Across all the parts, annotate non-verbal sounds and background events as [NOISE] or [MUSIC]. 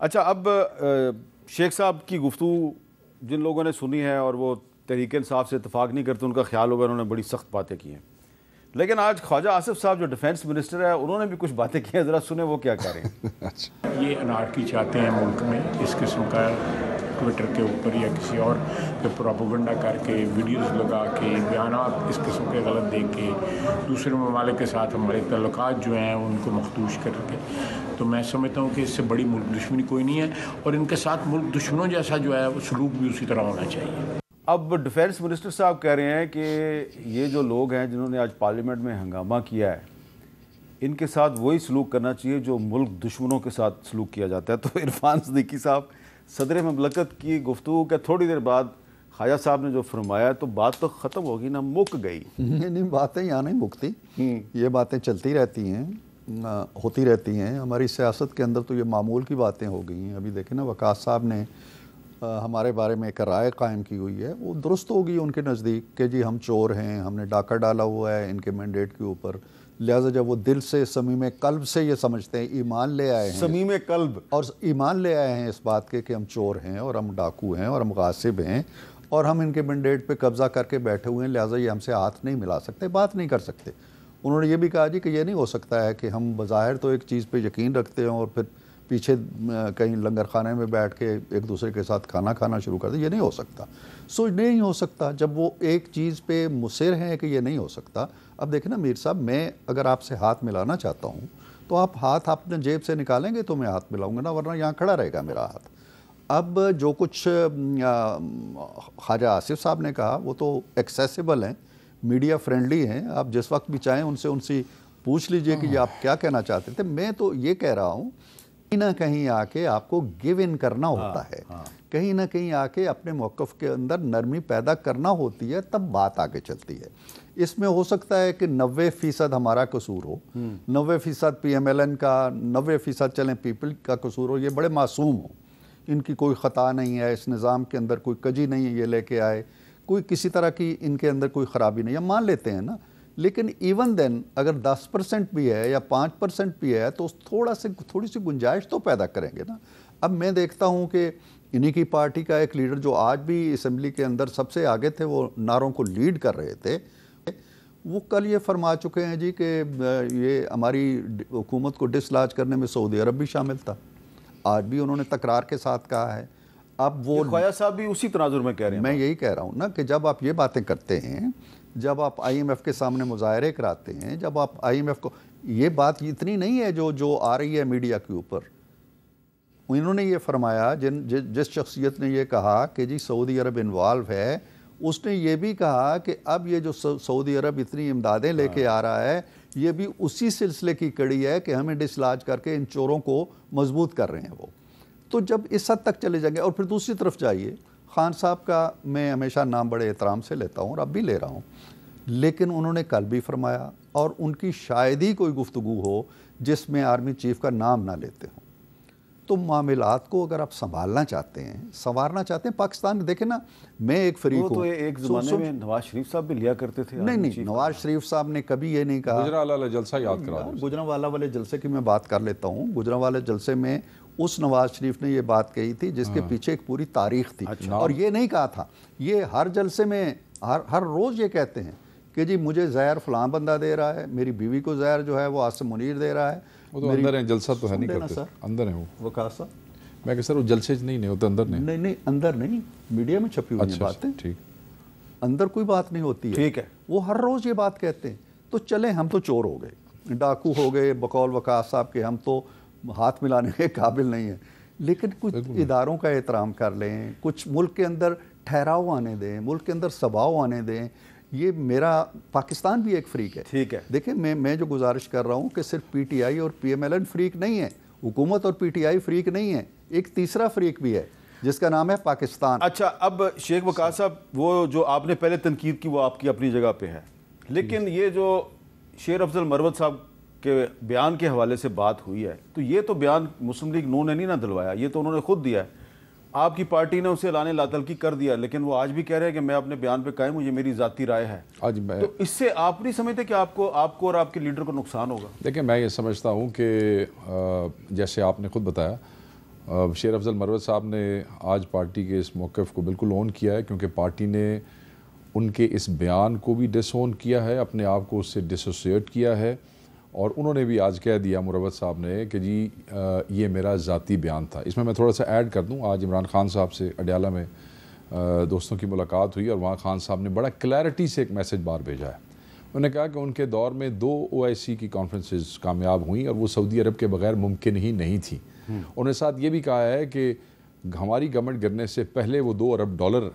अच्छा अब शेख साहब की गुफ्तु जिन लोगों ने सुनी है और वो तहरीक साहब से इतफाक नहीं करते उनका ख्याल होगा उन्होंने बड़ी सख्त बातें की हैं लेकिन आज ख्वाजा आसिफ साहब जो डिफेंस मिनिस्टर है उन्होंने भी कुछ बातें की हैं ज़रा सुने वो क्या कह हैं [LAUGHS] अच्छा। ये अनारकी चाहते हैं मुल्क में इस किस्म का ट्विटर के ऊपर या किसी और पे प्रोपोगंडा करके वीडियोस लगा के बयान इस किस्म के गलत दे के दूसरे ममालिक के साथ हमारे तल्लक जो हैं उनको मखदूश करके तो मैं समझता हूँ कि इससे बड़ी मुल्क दुश्मनी कोई नहीं है और इनके साथ मुल्क दुश्मनों जैसा जो है वो सलूक भी उसी तरह होना चाहिए अब डिफेंस मिनिस्टर साहब कह रहे हैं कि ये जो लोग हैं जिन्होंने आज पार्लियामेंट में हंगामा किया है इनके साथ वही सलूक करना चाहिए जो मुल्क दुश्मनों के साथ सलूक किया जाता है तो इरफान सदीकी साहब सदर ममलकत की गुफ्तु के थोड़ी देर बाद ख्वाजा साहब ने जो फरमाया तो बात तो ख़त्म होगी ना मुक गई नहीं नहीं बातें यहाँ नहीं मुकती हम्म। ये बातें चलती रहती हैं होती रहती हैं हमारी सियासत के अंदर तो ये मामूल की बातें हो गई हैं अभी देखें ना वकास साहब ने हमारे बारे में एक राय कायम की हुई है वो दुरुस्त होगी उनके नज़दीक कि जी हम चोर हैं हमने डाका डाला हुआ है इनके मैंडेट के ऊपर लिहाजा जब वो दिल से समीम कल्ब से ये समझते हैं ईमान ले आए हैं समीम कल्ब और ईमान ले आए हैं इस बात के कि हम चोर हैं और हम डाकू हैं और हम गासिब हैं और हम इनके मैंडेट पे कब्ज़ा करके बैठे हुए हैं लिहाजा ये हमसे हाथ नहीं मिला सकते बात नहीं कर सकते उन्होंने ये भी कहा जी कि ये नहीं हो सकता है कि हम बाहर तो एक चीज़ पर यकीन रखते हैं और फिर पीछे कहीं लंगर खाने में बैठ के एक दूसरे के साथ खाना खाना शुरू कर दे ये नहीं हो सकता सो नहीं हो सकता जब वो एक चीज़ पे मुसर हैं कि ये नहीं हो सकता अब देखें ना मीर साहब मैं अगर आपसे हाथ मिलाना चाहता हूँ तो आप हाथ अपने जेब से निकालेंगे तो मैं हाथ मिलाऊँगा ना वरना यहाँ खड़ा रहेगा मेरा हाथ अब जो कुछ ख्वाजा आसिफ साहब ने कहा वो तो एक्सेसिबल हैं मीडिया फ्रेंडली हैं आप जिस वक्त भी चाहें उनसे उनसे पूछ लीजिए कि ये आप क्या कहना चाहते थे मैं तो ये कह रहा हूँ कहीं ना कहीं आके आपको गिव इन करना हाँ, होता है हाँ। कहीं ना कहीं आके अपने मौक़ के अंदर नरमी पैदा करना होती है तब बात आगे चलती है इसमें हो सकता है कि नबे फ़ीसद हमारा कसूर हो हम्म। नबे फ़ीसद पी एम एल एन का नबे फ़ीसद चलें पीपल का कसूर हो ये बड़े मासूम हो इनकी कोई ख़ता नहीं है इस निज़ाम के अंदर कोई कजी नहीं है ये लेके आए कोई किसी तरह की इनके अंदर कोई ख़राबी नहीं है मान लेते हैं ना लेकिन इवन देन अगर 10 परसेंट भी है या 5 परसेंट भी है तो थोड़ा से थोड़ी सी गुंजाइश तो पैदा करेंगे ना अब मैं देखता हूँ कि इन्हीं की पार्टी का एक लीडर जो आज भी असम्बली के अंदर सबसे आगे थे वो नारों को लीड कर रहे थे वो कल ये फरमा चुके हैं जी कि ये हमारी हुकूमत को डिसलाज करने में सऊदी अरब भी शामिल था आज भी उन्होंने तकरार के साथ कहा है अब वो ख्वाजा साहब भी उसी तनाजुर में कह रहे हैं मैं यही कह रहा हूँ ना कि जब आप ये बातें करते हैं जब आप आईएमएफ के सामने मुजाहरे कराते हैं जब आप आईएमएफ को ये बात इतनी नहीं है जो जो आ रही है मीडिया के ऊपर इन्होंने ये फरमाया जिन जि, जिस शख्सियत ने ये कहा कि जी सऊदी अरब इन्वॉल्व है उसने ये भी कहा कि अब ये जो सऊदी अरब इतनी इमदादें लेके हाँ। आ रहा है ये भी उसी सिलसिले की कड़ी है कि हमें डिसलाज करके इन चोरों को मजबूत कर रहे हैं वो तो जब इस हद तक चले जाएंगे और फिर दूसरी तरफ जाइए ख़ान साहब का मैं हमेशा नाम बड़े एहतराम से लेता हूँ और अब भी ले रहा हूँ लेकिन उन्होंने कल भी फरमाया और उनकी शायद ही कोई गुफ्तु हो जिसमें आर्मी चीफ़ का नाम ना लेते हों तो मामलात को अगर आप संभालना चाहते हैं संवारना चाहते हैं पाकिस्तान देखे ना मैं एक फ्री तो, एक जमाने में नवाज शरीफ साहब भी लिया करते थे नहीं नहीं नवाज शरीफ साहब ने कभी ये नहीं कहा गुजरा वाला जलसा याद करा गुजरा वाला वाले जलसे की मैं बात कर लेता हूँ गुजरा वाले जलसे में उस नवाज शरीफ ने यह बात कही थी जिसके हाँ। पीछे एक पूरी तारीख थी अच्छा। और ये नहीं कहा था ये हर जलसे में हर हर रोज़ ये कहते हैं कि जी मुझे जहर फलां बंदा दे रहा है मेरी बीवी को जहर जो है वो आसम मुनीर दे रहा है वो तो अंदर है जलसा तो है नहीं करते अंदर है वो वकास मैं सर वो जलसे नहीं होते अंदर नहीं नहीं नहीं अंदर नहीं मीडिया में छपी हुई अच्छा, अच्छा, बातें ठीक अंदर कोई बात नहीं होती ठीक है वो हर रोज़ ये बात कहते हैं तो चले हम तो चोर हो गए डाकू हो गए बकौल वकास साहब के हम तो हाथ मिलाने के काबिल नहीं है लेकिन कुछ इदारों का एहतराम कर लें कुछ मुल्क के अंदर ठहराव आने दें मुल्क के अंदर सबाव आने दें ये मेरा पाकिस्तान भी एक फ्रीक है ठीक है देखिए मैं मैं जो गुजारिश कर रहा हूँ कि सिर्फ पीटीआई और पीएमएलएन फ्रीक नहीं है हुकूमत और पीटीआई फ्रीक नहीं है एक तीसरा फ्रीक भी है जिसका नाम है पाकिस्तान अच्छा अब शेख वकार साहब वो जो आपने पहले तनकीद की वो आपकी अपनी जगह पर है लेकिन ये जो शेर अफजल मरवत साहब के बयान के हवाले से बात हुई है तो ये तो बयान मुस्लिम लीग नू ने नहीं ना दिलवाया ये तो उन्होंने खुद दिया है आपकी पार्टी ने उसे लाने लातल की कर दिया लेकिन वो आज भी कह रहे हैं कि मैं अपने बयान पे कायम हूँ ये मेरी जाती राय है आज मैं तो इससे आप नहीं समझते कि आपको आपको और आपके लीडर को नुकसान होगा देखिए मैं ये समझता हूँ कि जैसे आपने खुद बताया शेर अफजल मरवत साहब ने आज पार्टी के इस मौक़ को बिल्कुल ऑन किया है क्योंकि पार्टी ने उनके इस बयान को भी डिसोन किया है अपने आप को उससे डिसोसिएट किया है और उन्होंने भी आज कह दिया मुरवत साहब ने कि जी आ, ये मेरा ज़ाती बयान था इसमें मैं थोड़ा सा ऐड कर दूँ आज इमरान खान साहब से अडयाला में आ, दोस्तों की मुलाकात हुई और वहाँ खान साहब ने बड़ा क्लैरिटी से एक मैसेज बार भेजा है उन्होंने कहा कि उनके दौर में दो ओ की कॉन्फ्रेंस कामयाब हुई और वो सऊदी अरब के बगैर मुमकिन ही नहीं थी हम्म। उन्होंने साथ ये भी कहा है कि हमारी गवर्नमेंट गिरने से पहले वो दो अरब डॉलर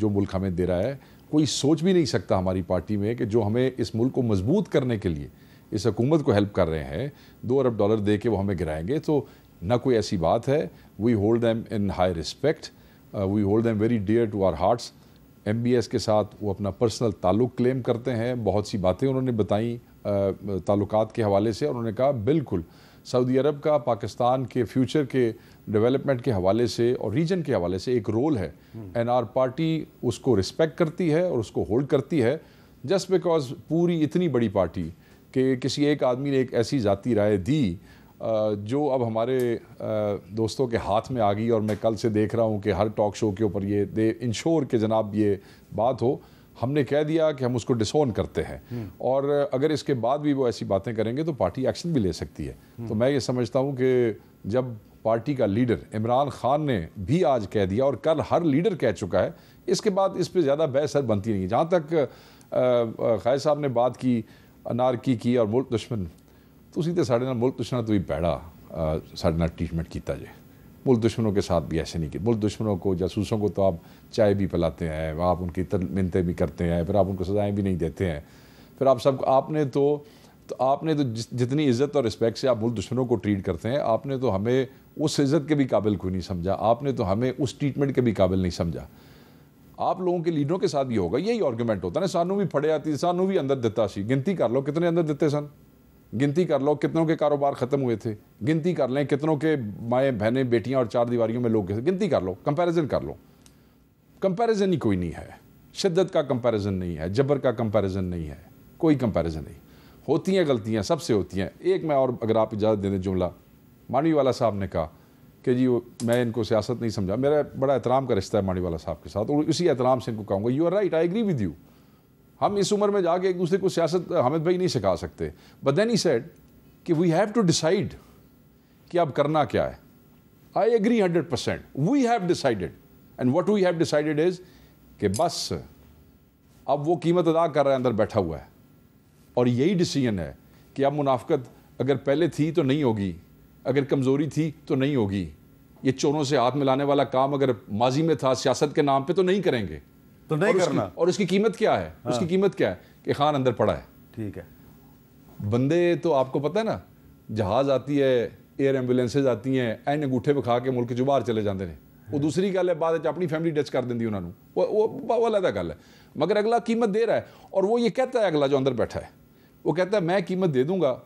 जो मुल्क हमें दे रहा है कोई सोच भी नहीं सकता हमारी पार्टी में कि जो हमें इस मुल्क को मजबूत करने के लिए इस हकूमत को हेल्प कर रहे हैं दो अरब डॉलर दे के वो हमें गिराएंगे तो ना कोई ऐसी बात है we hold them in high respect we hold them very dear to our hearts एम के साथ वो अपना पर्सनल ताल्लुक क्लेम करते हैं बहुत सी बातें उन्होंने बताई uh, ताल्लुकात के हवाले से और उन्होंने कहा बिल्कुल सऊदी अरब का पाकिस्तान के फ्यूचर के डेवलपमेंट के हवाले से और रीजन के हवाले से एक रोल है एन आर पार्टी उसको रिस्पेक्ट करती है और उसको होल्ड करती है जस्ट बिकॉज पूरी इतनी बड़ी पार्टी कि किसी एक आदमी ने एक ऐसी ज़ाती राय दी जो अब हमारे दोस्तों के हाथ में आ गई और मैं कल से देख रहा हूँ कि हर टॉक शो के ऊपर ये दे इंश्योर के जनाब ये बात हो हमने कह दिया कि हम उसको डिसोन करते हैं हम्म। और अगर इसके बाद भी वो ऐसी बातें करेंगे तो पार्टी एक्शन भी ले सकती है हम्म। तो मैं ये समझता हूँ कि जब पार्टी का लीडर इमरान खान ने भी आज कह दिया और कल हर लीडर कह चुका है इसके बाद इस पर ज़्यादा बहस बनती नहीं जहाँ तक खैर साहब ने बात की अनारकी की और मुल्क दुश्मन ਤੁਸੀਂ तो साढ़े मुल्क दुश्मन तो ਤੋਂ भैड़ा साढ़े ਸਾਡੇ ट्रीटमेंट किया जाए मुल्क दुश्मनों के साथ भी ऐसे नहीं किया मुल्क दुश्मनों को जासूसों को तो आप चाय भी पिलाते हैं आप उनकी मिनतें भी करते हैं फिर आप उनको सजाएं भी नहीं देते हैं फिर आप सब आपने तो तो आपने तो जितनी इज़्ज़त और रिस्पेक्ट से आप मुल्क दुश्मनों को ट्रीट करते हैं आपने तो हमें उस इज़्ज़त के भी काबिल को नहीं समझा आपने तो हमें उस ट्रीटमेंट के भी काबिल नहीं समझा आप लोगों के लीडरों के साथ भी होगा यही आर्ग्यूमेंट होता ना सानू भी फड़े आती सानू भी अंदर दिता सी गिनती कर लो कितने अंदर दिते सन गिनती कर लो कितनों के कारोबार खत्म हुए थे गिनती कर लें कितनों के माएँ बहनें बेटियां और चार दीवारियों में लोग गिनती कर लो कंपैरिजन कर लो कंपैरिजन ही कोई नहीं है शिद्दत का कंपैरिजन नहीं है जबर का कंपैरिजन नहीं है कोई कंपैरिजन नहीं होती हैं गलतियाँ सबसे होती हैं एक मैं और अगर आप इजाज़त दे दें जुमला मानवी वाला साहब ने कहा कि जी मैं इनको सियासत नहीं समझा मेरा बड़ा एहतराम का रिश्ता है माड़ीवाला साहब के साथ और इसी एहतराम से इनको कहूँगा you are right I agree with you हम इस उम्र में जाके एक दूसरे को सियासत हमिद भाई नहीं सिखा सकते बट देन ही सेड कि वी हैव टू डिसाइड कि अब करना क्या है I agree hundred percent we have decided and what we have decided is कि बस अब वो कीमत अदा कर रहा है अंदर बैठा हुआ है और यही डिसीजन है कि अब मुनाफ्त अगर पहले थी तो नहीं होगी अगर कमज़ोरी थी तो नहीं होगी ये चोरों से हाथ मिलाने वाला काम अगर माजी में था सियासत के नाम पे तो नहीं करेंगे तो नहीं और करना उसकी, और उसकी कीमत क्या है हाँ। उसकी कीमत क्या है कि खान अंदर पड़ा है ठीक है बंदे तो आपको पता है ना जहाज़ आती है एयर एम्बुलेंसेज आती हैं एन अंगूठे बखा के मुल्क जो बाहर चले जाते हैं वो हाँ। दूसरी गल है बाद अपनी फैमिली टच कर देंगी उन्होंने वो वो अलहदा गल है मगर अगला कीमत दे रहा है और वो ये कहता है अगला जो अंदर बैठा है वो कहता है मैं कीमत दे दूंगा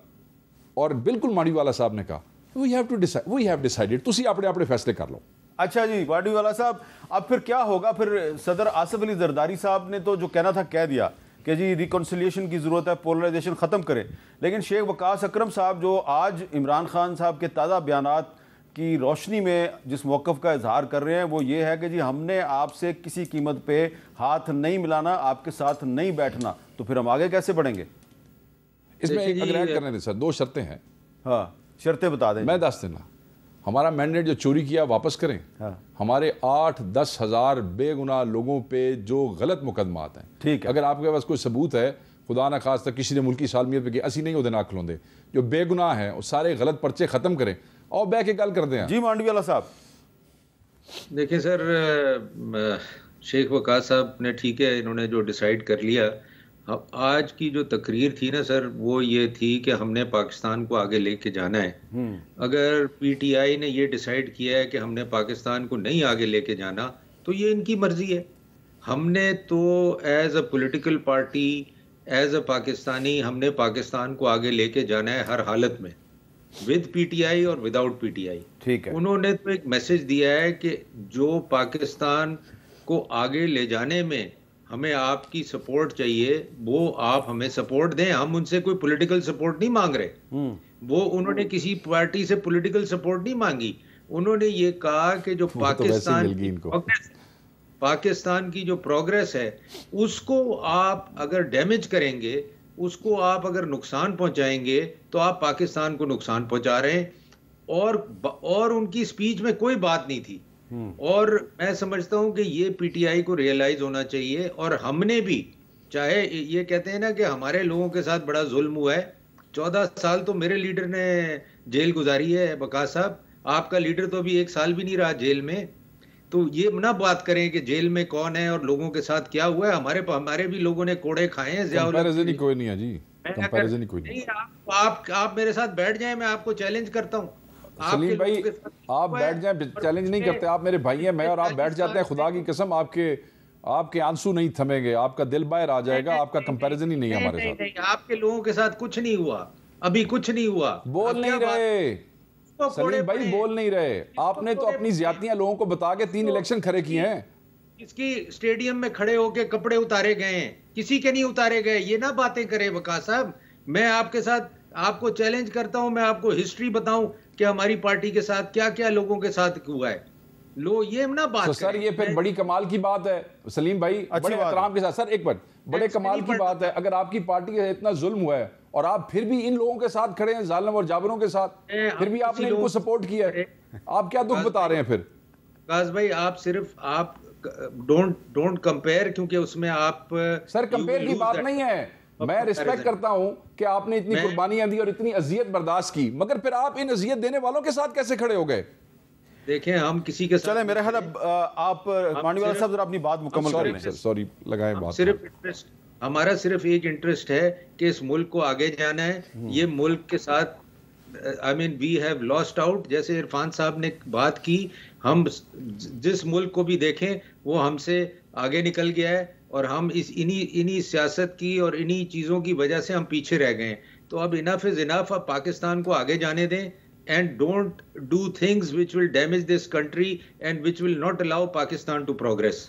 और बिल्कुल माड़ी वाला साहब ने कहा we have to decide we have decided तुसी अपने अपने फैसले कर लो अच्छा जी वाडी वाला साहब अब फिर क्या होगा फिर सदर आसिफ अली जरदारी साहब ने तो जो कहना था कह दिया कि जी रिकॉन्सिलियेशन की ज़रूरत है पोलराइजेशन ख़त्म करें लेकिन शेख वकास अक्रम साहब जो आज इमरान खान साहब के ताज़ा बयान की रोशनी में जिस मौक़ का इजहार कर रहे हैं वो ये है कि जी हमने आपसे किसी कीमत पे हाथ नहीं मिलाना आपके साथ नहीं बैठना तो फिर हम आगे कैसे बढ़ेंगे इसमें एक अगर करने सर दो शर्तें हैं हाँ शर्तें बता दें मैं दस देना हमारा मैंडेट जो चोरी किया वापस करें हाँ। हमारे आठ दस हज़ार बेगुनाह लोगों पे जो गलत मुकदमात हैं ठीक है अगर आपके पास कोई सबूत है खुदा ना खास तक किसी ने मुल्की सालमियत पे कि असी नहीं होते ना खिलोंदे जो बेगुनाह हैं वो सारे गलत पर्चे ख़त्म करें और बह के गल करते हैं जी मांडवियाला साहब देखिए सर शेख वकास साहब ने ठीक है इन्होंने जो डिसाइड कर लिया अब आज की जो तकरीर थी ना सर वो ये थी कि हमने पाकिस्तान को आगे लेके जाना है हम्म। अगर पीटीआई ने ये डिसाइड किया है कि हमने पाकिस्तान को नहीं आगे लेके जाना तो ये इनकी मर्जी है हमने तो as a political party as a Pakistani हमने पाकिस्तान को आगे लेके जाना है हर हालत में विद पीटीआई और विदाउट पीटीआई ठीक है उन्होंने तो एक मैसेज दिया है कि जो पाकिस्तान को आगे ले जाने में हमें आपकी सपोर्ट चाहिए वो आप हमें सपोर्ट दें हम उनसे कोई पॉलिटिकल सपोर्ट नहीं मांग रहे हम्म। वो उन्होंने हम्म। किसी पार्टी से पॉलिटिकल सपोर्ट नहीं मांगी उन्होंने ये कहा कि जो तो पाकिस्तान तो पाकिस्तान की जो प्रोग्रेस है उसको आप अगर डैमेज करेंगे उसको आप अगर नुकसान पहुंचाएंगे तो आप पाकिस्तान को नुकसान पहुंचा रहे हैं और और उनकी स्पीच में कोई बात नहीं थी हम्म। और मैं समझता हूं कि ये पीटीआई को रियलाइज होना चाहिए और हमने भी चाहे ये कहते हैं ना कि हमारे लोगों के साथ बड़ा जुल्म हुआ है चौदह साल तो मेरे लीडर ने जेल गुजारी है बकास साहब आपका लीडर तो अभी एक साल भी नहीं रहा जेल में तो ये ना बात करें कि जेल में कौन है और लोगों के साथ क्या हुआ है हमारे हमारे भी लोगों ने कोड़े खाए हैं कोई नहीं है जी कंपैरिजन ही कोई नहीं आप, आप आप मेरे साथ बैठ जाएं मैं आपको चैलेंज करता हूँ सलीम भाई आप बैठ जाएं चैलेंज नहीं करते आप मेरे भाई हैं मैं और आप बैठ जाते हैं खुदा की कसम आपके आपके आंसू नहीं थमेंगे आपका दिल बाहर आ जाएगा आपका कंपैरिजन ही नहीं हमारे साथ आपके लोगों के साथ कुछ नहीं हुआ अभी कुछ नहीं हुआ बोल नहीं रहे सलीम भाई बोल नहीं रहे आपने तो अपनी ज्यादतियां लोगों को बता के तीन इलेक्शन तो खड़े किए हैं इसकी स्टेडियम में खड़े होके कपड़े उतारे गए हैं किसी के नहीं उतारे गए ये ना बातें करें वकास साहब मैं आपके साथ आपको चैलेंज करता हूं मैं आपको हिस्ट्री बताऊं कि हमारी पार्टी के साथ क्या क्या लोगों के साथ हुआ है लो ये ना बात तो सर ये फिर बड़ी कमाल की बात है सलीम भाई अच्छी बड़े आराम के साथ सर एक बार बड़े कमाल की बात है अगर आपकी पार्टी के इतना जुल्म हुआ है और आप फिर भी इन लोगों के साथ खड़े हैं जालम और जाबरों के साथ फिर भी आपने इनको सपोर्ट किया है आप क्या दुख बता रहे हैं फिर काज भाई आप सिर्फ आप डोंट डोंट कंपेयर क्योंकि उसमें आप सर कंपेयर की बात नहीं है मैं रिस्पेक्ट करता हूं कि आपने इतनी कुर्बानियां दी और इतनी अजियत बर्दाश्त की मगर फिर आप इन अजियत देने वालों के साथ कैसे खड़े हो गए देखें हम किसी के साथ मेरा ख्याल आप मांडी वाला साहब अपनी बात मुकम्मल कर लें सर सॉरी लगाए बात सिर्फ इंटरेस्ट हमारा सिर्फ एक इंटरेस्ट है कि इस मुल्क को आगे जाना है हम्म। ये मुल्क के साथ I mean we have lost out जैसे इरफान साहब ने बात की हम जिस मुल्क को भी देखें वो हमसे आगे निकल गया है और हम इस इन्हीं इन्हीं सियासत की और इन्हीं चीज़ों की वजह से हम पीछे रह गए तो अब इनाफ इज़ इनफ अब पाकिस्तान को आगे जाने दें and don't do things which will damage this country and which will not allow Pakistan to progress